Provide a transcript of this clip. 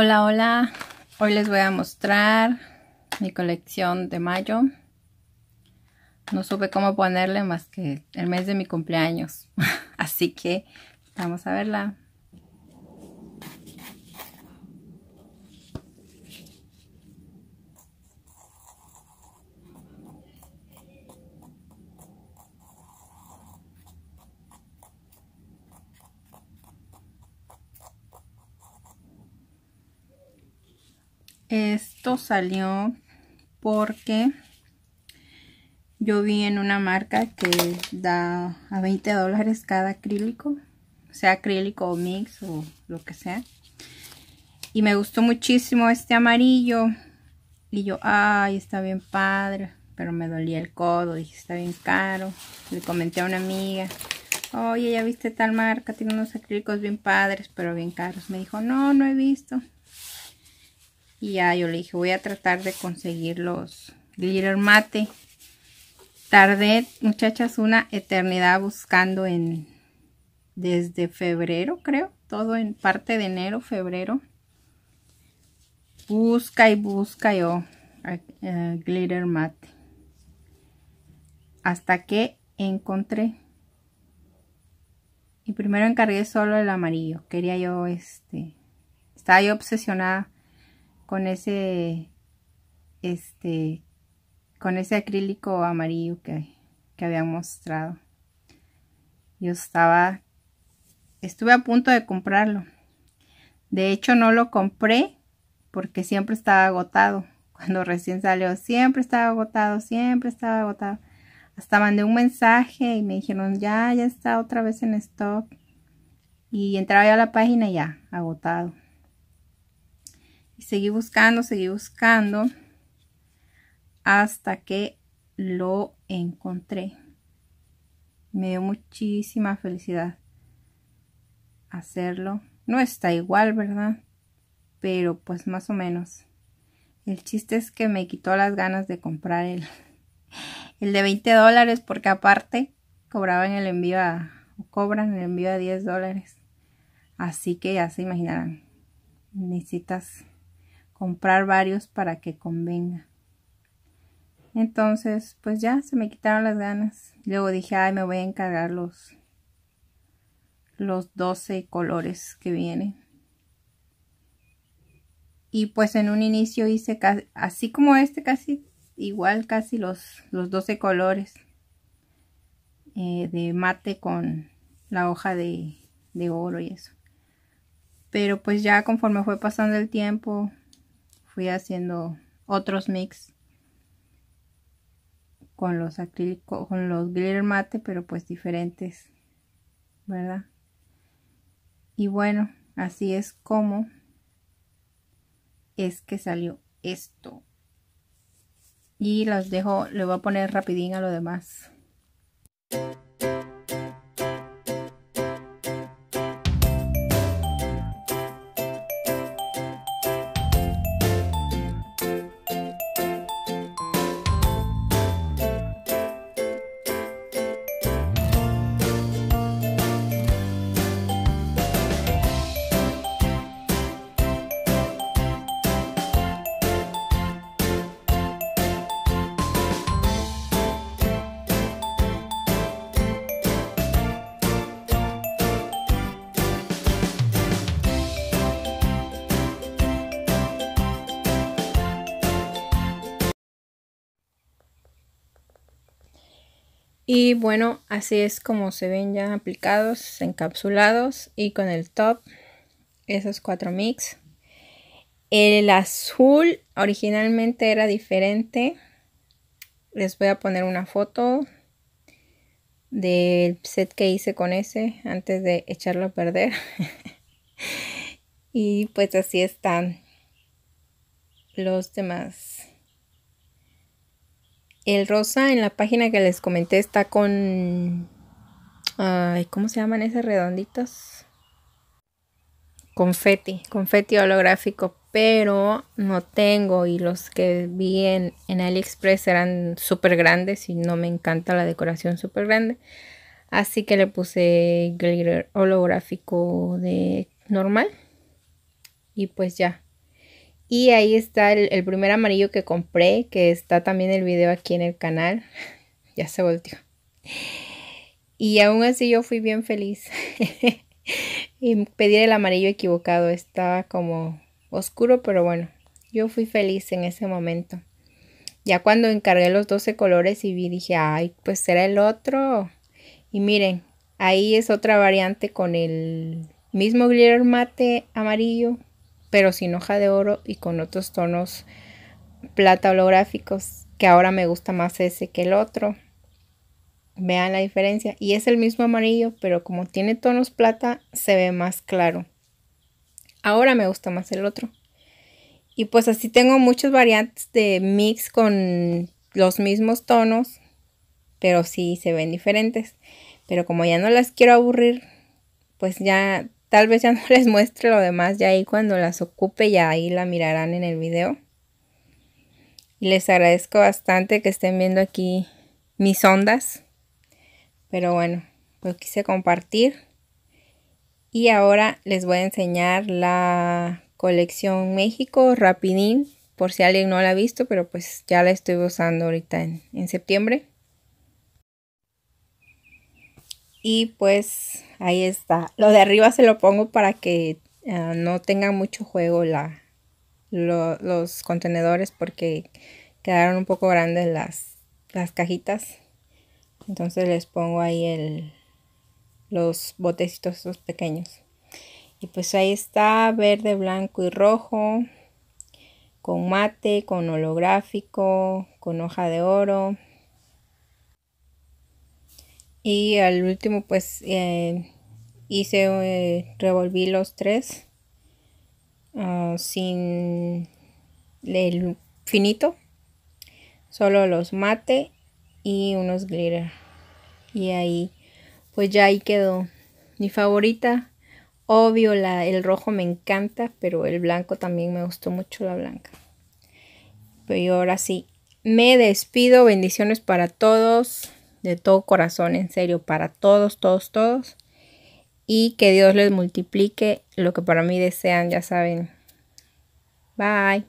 Hola, hola. Hoy les voy a mostrar mi colección de mayo. No supe cómo ponerle más que el mes de mi cumpleaños. Así que vamos a verla. Esto salió porque yo vi en una marca que da a 20 dólares cada acrílico, sea acrílico o mix o lo que sea. Y me gustó muchísimo este amarillo. Y yo, ay, está bien padre. Pero me dolía el codo, dije, está bien caro. Le comenté a una amiga, oye, ya viste tal marca, tiene unos acrílicos bien padres, pero bien caros. Me dijo, no, no he visto. Y ya yo le dije, voy a tratar de conseguir los glitter mate. Tardé, muchachas, una eternidad buscando en desde febrero, creo. Todo en parte de enero, febrero. Busca y busca yo glitter eh, mate. Hasta que encontré. Y primero encargué solo el amarillo. Quería yo este... Estaba yo obsesionada con ese, este, con ese acrílico amarillo que, que habían mostrado. Yo estaba, estuve a punto de comprarlo. De hecho no lo compré porque siempre estaba agotado. Cuando recién salió siempre estaba agotado, siempre estaba agotado. Hasta mandé un mensaje y me dijeron ya, ya está otra vez en stock. Y entraba ya a la página y ya, agotado. Y seguí buscando, seguí buscando hasta que lo encontré. Me dio muchísima felicidad hacerlo. No está igual, ¿verdad? Pero pues más o menos. El chiste es que me quitó las ganas de comprar el, el de 20 dólares porque aparte cobraban el envío a, cobran el envío a 10 dólares. Así que ya se imaginarán. Necesitas comprar varios para que convenga. Entonces, pues ya se me quitaron las ganas. Luego dije, ay, me voy a encargar los, los 12 colores que vienen. Y pues en un inicio hice casi, así como este, casi igual, casi los, los 12 colores eh, de mate con la hoja de, de oro y eso. Pero pues ya conforme fue pasando el tiempo, fui haciendo otros mix con los acrílicos, con los glitter mate, pero pues diferentes, ¿verdad? Y bueno, así es como es que salió esto. Y las dejo, le voy a poner rapidín a lo demás. Y bueno, así es como se ven ya aplicados, encapsulados y con el top, esos cuatro mix. El azul originalmente era diferente. Les voy a poner una foto del set que hice con ese antes de echarlo a perder. y pues así están los demás. El rosa en la página que les comenté está con... ¿Cómo se llaman esas redonditas? Confeti, confeti holográfico, pero no tengo y los que vi en, AliExpress eran súper grandes y no me encanta la decoración súper grande. Así que le puse glitter holográfico de normal y pues ya. Y ahí está el, primer amarillo que compré, que está también el video aquí en el canal. ya se volteó. Y aún así yo fui bien feliz. y pedir el amarillo equivocado estaba como oscuro, pero bueno, yo fui feliz en ese momento. Ya cuando encargué los 12 colores y vi, dije, ay, pues será el otro. Y miren, ahí es otra variante con el mismo glitter mate amarillo, pero sin hoja de oro y con otros tonos plata holográficos, que ahora me gusta más ese que el otro. Vean la diferencia. Y es el mismo amarillo, pero como tiene tonos plata, se ve más claro. Ahora me gusta más el otro. Y pues así tengo muchas variantes de mix con los mismos tonos, pero sí se ven diferentes. Pero como ya no las quiero aburrir, pues ya Tal vez ya no les muestre lo demás, ya ahí cuando las ocupe, ya ahí la mirarán en el video. Y les agradezco bastante que estén viendo aquí mis ondas. Pero bueno, pues quise compartir. Y ahora les voy a enseñar la colección México Rapidín, por si alguien no la ha visto, pero pues ya la estoy usando ahorita en septiembre. Y pues ahí está. Lo de arriba se lo pongo para que eh, no tenga mucho juego los contenedores porque quedaron un poco grandes las, cajitas. Entonces les pongo ahí los botecitos esos pequeños. Y pues ahí está, verde, blanco y rojo, con mate, con holográfico, con hoja de oro, y al último pues eh, hice eh, revolví los tres ah, sin el finito solo los mate y unos glitter y ahí pues ya ahí quedó mi favorita obvio la, el rojo me encanta pero el blanco también me gustó mucho la blanca pero ahora sí me despido bendiciones para todos de todo corazón, en serio, para todos, todos, todos. Y que Dios les multiplique lo que para mí desean, ya saben. Bye.